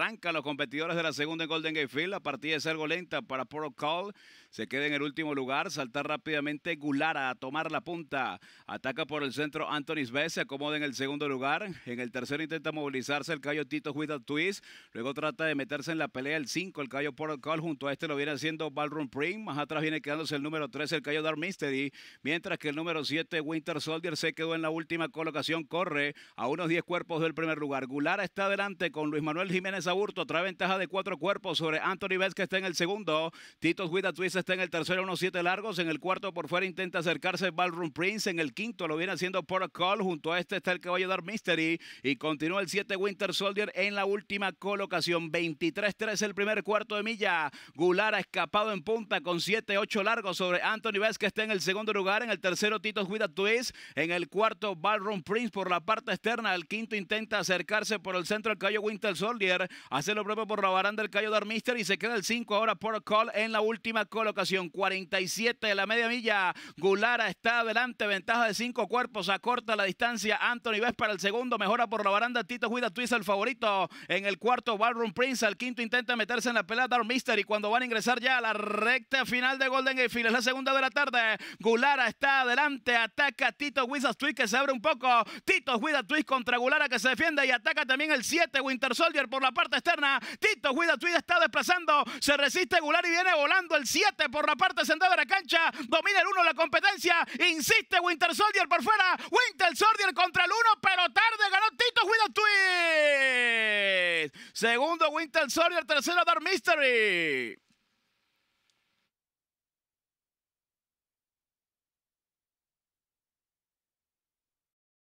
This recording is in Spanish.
Arrancan los competidores de la segunda en Golden Gate Field. La partida es algo lenta para Call Se queda en el último lugar. Saltar rápidamente Gulara a tomar la punta. Ataca por el centro Anthony Sves. Se acomoda en el segundo lugar. En el tercero intenta movilizarse el callo Tito Without Twist. Luego trata de meterse en la pelea el 5. El callo Call, junto a este lo viene haciendo Ballroom Prim. Más atrás viene quedándose el número 3, el callo Dark Mystery. Mientras que el número 7, Winter Soldier, se quedó en la última colocación. Corre a unos 10 cuerpos del primer lugar. Gulara está adelante con Luis Manuel Jiménez Aburto trae ventaja de cuatro cuerpos sobre Anthony Vez que está en el segundo. Tito Guida Twist está en el tercero, unos siete largos. En el cuarto por fuera intenta acercarse Ballroom Prince. En el quinto lo viene haciendo Call, Junto a este está el que a ayudar Mystery. Y continúa el siete Winter Soldier en la última colocación. 23-3 el primer cuarto de milla. ha escapado en punta con siete Ocho largos sobre Anthony Vez que está en el segundo lugar. En el tercero Tito Guida Twist. En el cuarto Ballroom Prince por la parte externa. El quinto intenta acercarse por el centro el caballo Winter Soldier. Hace lo propio por la baranda el Cayo Darmister y se queda el 5 ahora por Call en la última colocación. 47 de la media milla. Gulara está adelante, ventaja de 5 cuerpos, acorta la distancia. Anthony Ves para el segundo, mejora por la baranda. Tito Guida Twist el favorito. En el cuarto, Ballroom Prince. Al quinto intenta meterse en la pelea Darmister y cuando van a ingresar ya a la recta final de Golden Gate es la segunda de la tarde. Gulara está adelante, ataca Tito Guida Twist que se abre un poco. Tito Guida Twist contra Gulara que se defiende y ataca también el 7 Winter Soldier por la parte externa. Tito Guida Tuida está desplazando. Se resiste gular y viene volando el 7 por la parte sentada de la cancha. Domina el 1 la competencia. Insiste Winter Soldier por fuera. Winter Soldier contra el 1, pero tarde ganó Tito Guida Twist. Segundo Winter Soldier, tercero Dark Mystery.